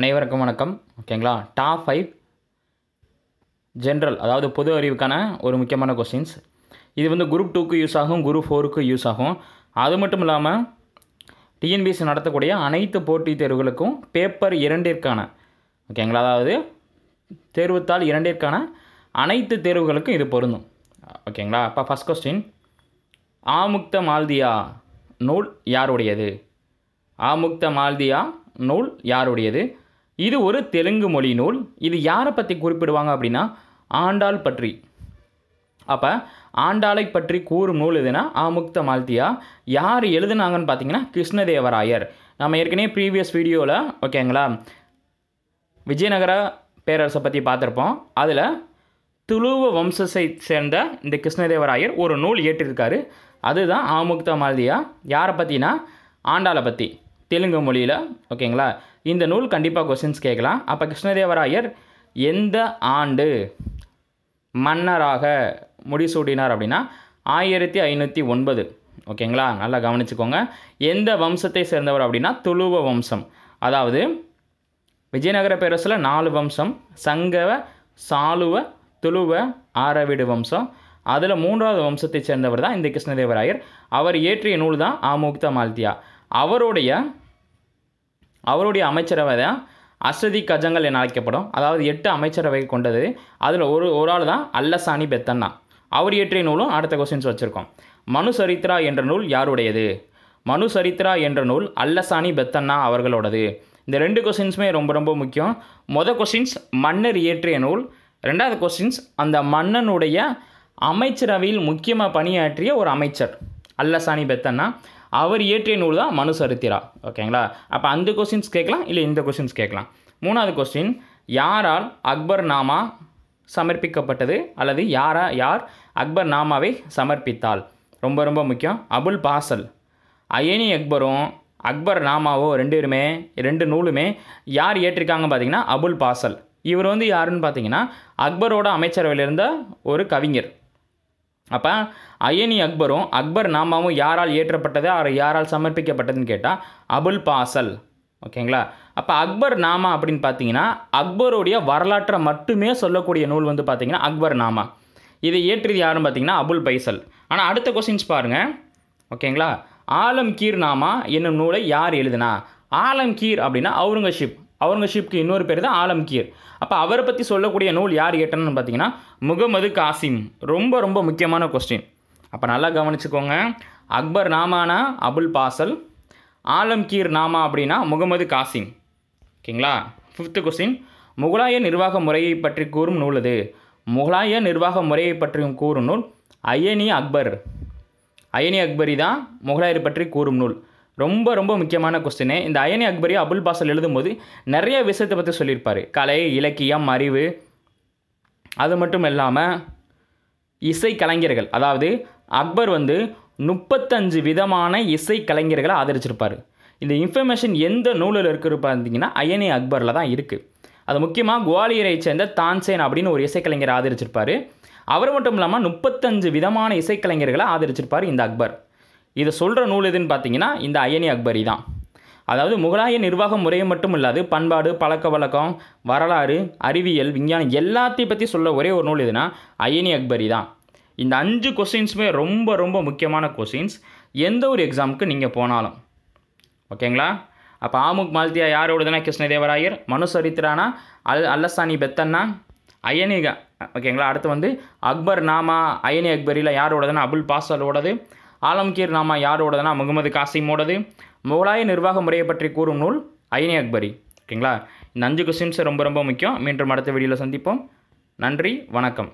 அனைவருக்கும் வணக்கம் ஓகேங்களா டாப் ஃபைவ் ஜென்ரல் அதாவது பொது அறிவுக்கான ஒரு முக்கியமான கொஸ்டின்ஸ் இது வந்து குரூப் டூக்கு யூஸ் ஆகும் குரூப் ஃபோருக்கு யூஸ் ஆகும் அது மட்டும் இல்லாமல் டிஎன்பிஎஸ்சி நடத்தக்கூடிய அனைத்து போட்டித் தேர்வுகளுக்கும் பேப்பர் இரண்டிற்கான ஓகேங்களா அதாவது தேர்வுத்தாள் இரண்டிற்கான அனைத்து தேர்வுகளுக்கும் இது பொருந்தும் ஓகேங்களா இப்போ ஃபஸ்ட் கொஸ்டின் ஆமுக்த மால்தியா நூல் யாருடையது ஆமுக்த மால்தியா நூல் யாருடையது இது ஒரு தெலுங்கு மொழி நூல் இது யாரை பற்றி குறிப்பிடுவாங்க அப்படின்னா ஆண்டாள் பற்றி அப்போ ஆண்டாளை பற்றி கூறும் நூல் எதுனா ஆமுக்த மால்தியா யார் எழுதுனாங்கன்னு பார்த்தீங்கன்னா கிருஷ்ணதேவராயர் நம்ம ஏற்கனவே ப்ரீவியஸ் வீடியோவில் ஓகேங்களா விஜயநகர பேரரசை பற்றி பார்த்துருப்போம் அதில் துளுவ வம்சத்தை சேர்ந்த இந்த கிருஷ்ணதேவராயர் ஒரு நூல் ஏற்றிருக்காரு அதுதான் ஆமுக்த மால்தியா யாரை பற்றினா ஆண்டாளை பற்றி தெலுங்கு மொழியில் ஓகேங்களா இந்த நூல் கண்டிப்பாக கொஸ்டின்ஸ் கேட்கலாம் அப்போ கிருஷ்ணதேவராயர் எந்த ஆண்டு மன்னராக முடிசூடினார் அப்படின்னா ஆயிரத்தி ஐநூற்றி ஒன்பது ஓகேங்களா நல்லா கவனிச்சுக்கோங்க எந்த வம்சத்தை சேர்ந்தவர் அப்படின்னா துளுவ வம்சம் அதாவது விஜயநகர பேரரசில் நாலு வம்சம் சங்கவ சாலுவ துளுவ ஆரவிடு வம்சம் அதில் மூன்றாவது வம்சத்தை சேர்ந்தவர் தான் இந்த கிருஷ்ணதேவராயர் அவர் இயற்றிய நூல் தான் ஆமுக்த மால்தியா அவருடைய அவருடைய அமைச்சரவை தான் அஸ்ரதி கஜங்கள் என அழைக்கப்படும் அதாவது எட்டு அமைச்சரவை கொண்டது அதில் ஒரு ஒரு ஆள் தான் அல்லசாணி பெத்தண்ணா அவர் இயற்றிய நூலும் அடுத்த கொஸ்டின்ஸ் வச்சுருக்கோம் மனு சரித்ரா என்ற நூல் யாருடையது மனு சரித்ரா என்ற நூல் அல்லசாணி பெத்தண்ணா அவர்களோடது இந்த ரெண்டு கொஸ்டின்ஸுமே ரொம்ப ரொம்ப முக்கியம் மொதல் கொஸ்டின்ஸ் மன்னர் இயற்றிய நூல் ரெண்டாவது கொஸ்டின்ஸ் அந்த மன்னனுடைய அமைச்சரவையில் முக்கியமாக பணியாற்றிய ஒரு அமைச்சர் அல்லசாணி பெத்தண்ணா அவர் இயற்றிய நூல் தான் மனு சரித்திரா ஓகேங்களா அப்போ அந்த கொஸ்டின்ஸ் கேட்கலாம் இல்லை இந்த கொஸ்டின்ஸ் கேட்கலாம் மூணாவது கொஸ்டின் யாரால் அக்பர் நாமா சமர்ப்பிக்கப்பட்டது அல்லது யாரா யார் அக்பர் நாமாவை சமர்ப்பித்தாள் ரொம்ப ரொம்ப முக்கியம் அபுல் பாசல் அயனி அக்பரும் அக்பர் நாமாவோ ரெண்டு பேருமே ரெண்டு நூலுமே யார் ஏற்றிருக்காங்க பார்த்தீங்கன்னா அபுல் பாசல் இவர் வந்து யாருன்னு பார்த்தீங்கன்னா அக்பரோட அமைச்சரவையில் இருந்த ஒரு கவிஞர் அப்போ அயனி அக்பரும் அக்பர் நாமாவும் யாரால் ஏற்றப்பட்டது அவர் யாரால் சமர்ப்பிக்கப்பட்டதுன்னு கேட்டால் அபுல் பாசல் ஓகேங்களா அப்போ அக்பர் நாமா அப்படின்னு பார்த்தீங்கன்னா அக்பருடைய வரலாற்றை மட்டுமே சொல்லக்கூடிய நூல் வந்து பார்த்தீங்கன்னா அக்பர் நாமா இதை ஏற்றியது யாருன்னு பார்த்தீங்கன்னா அபுல் பைசல் ஆனால் அடுத்த கொஸ்டின்ஸ் பாருங்கள் ஓகேங்களா ஆலம் கீர் நாமா என்னும் நூலை யார் எழுதுனா ஆலம் கீர் அப்படின்னா அவுரங்கசீப் அவுரங்கசீப்க்கு இன்னொரு பேர் தான் ஆலம்கீர் அப்போ அவரை பற்றி சொல்லக்கூடிய நூல் யார் கேட்டனன்னு பார்த்தீங்கன்னா முகமது காசிம் ரொம்ப ரொம்ப முக்கியமான கொஸ்டின் அப்போ நல்லா கவனிச்சுக்கோங்க அக்பர் நாமானா அபுல் பாசல் ஆலம்கீர் நாமா அப்படின்னா முகமது காசிம் ஓகேங்களா ஃபிஃப்த்து கொஸ்டின் முகலாய நிர்வாக முறையை பற்றி கூறும் நூல் அது முகலாய நிர்வாக முறையை பற்றியும் கூறும் நூல் அயனி அக்பர் அயனி அக்பரி தான் முகலாயர் பற்றி கூறும் நூல் ரொம்ப ரொம்ப முக்கியமான கொஸ்டினு இந்த அயனி அக்பரி அபுல் பாசல் எழுதும்போது நிறைய விஷயத்தை பற்றி சொல்லியிருப்பார் கலை இலக்கியம் அறிவு அது மட்டும் இல்லாமல் இசை கலைஞர்கள் அதாவது அக்பர் வந்து முப்பத்தஞ்சு விதமான இசை கலைஞர்களை ஆதரிச்சிருப்பார் இந்த இன்ஃபர்மேஷன் எந்த நூலில் இருக்கிற பார்த்தீங்கன்னா அயனி அக்பரில் தான் இருக்குது அது முக்கியமாக குவாலியரை சேர்ந்த தான்சேன் அப்படின்னு ஒரு இசைக்கலைஞரை ஆதரிச்சிருப்பார் அவர் மட்டும் இல்லாமல் முப்பத்தஞ்சு விதமான இசைக்கலைஞர்களை ஆதரிச்சிருப்பார் இந்த அக்பர் இதை சொல்கிற நூல் எதுன்னு பார்த்தீங்கன்னா இந்த அயனி அக்பரி தான் அதாவது முகலாய நிர்வாக முறையை மட்டும் இல்லாது பண்பாடு பழக்க வழக்கம் வரலாறு அறிவியல் விஞ்ஞானம் எல்லாத்தையும் பற்றி சொல்ல ஒரே ஒரு நூல் எதுனா அயனி அக்பரி தான் இந்த அஞ்சு கொஸ்டின்ஸுமே ரொம்ப ரொம்ப முக்கியமான கொஸ்டின்ஸ் எந்த ஒரு எக்ஸாமுக்கு நீங்கள் போனாலும் ஓகேங்களா அப்போ ஆமுக் மால்தியா யாரோடதுனா கிருஷ்ணதேவராயர் மனு சரித்திரானா அல் அல்லசானி பெத்தன்னா அயனி ஓகேங்களா அடுத்து வந்து அக்பர் நாமா அயனி அக்பரியில் யாரோடதுன்னா அபுல் பாசலோடது ஆலம்கீர் நாமா யாரோடதுனா முகமது காசிமோடது முகலாய நிர்வாக முறையை பற்றி கூறும் நூல் ஐனி அக்பரி ஓகேங்களா இந்த அஞ்சு கொஸ்டின்ஸ் ரொம்ப ரொம்ப முக்கியம் மீண்டும் அடுத்த வீடியோவில் சந்திப்போம் நன்றி வணக்கம்